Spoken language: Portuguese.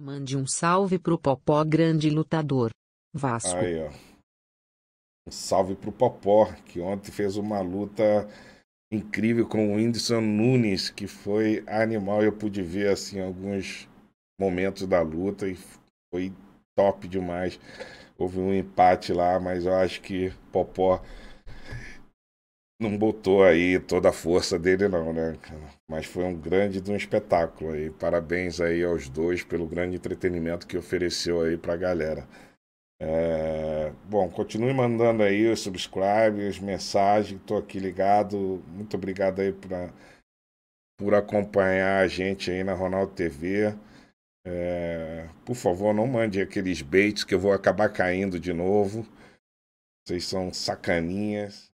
Mande um salve pro Popó grande lutador. Vasco. Aí, ó. Um salve pro Popó, que ontem fez uma luta incrível com o Whindersson Nunes, que foi animal. Eu pude ver assim alguns momentos da luta e foi top demais. Houve um empate lá, mas eu acho que Popó não botou aí toda a força dele não, né? Mas foi um grande de um espetáculo aí. Parabéns aí aos dois pelo grande entretenimento que ofereceu aí pra galera. É... Bom, continue mandando aí os subscribes, mensagens, tô aqui ligado. Muito obrigado aí pra... por acompanhar a gente aí na Ronaldo TV. É... Por favor, não mande aqueles baits que eu vou acabar caindo de novo. Vocês são sacaninhas.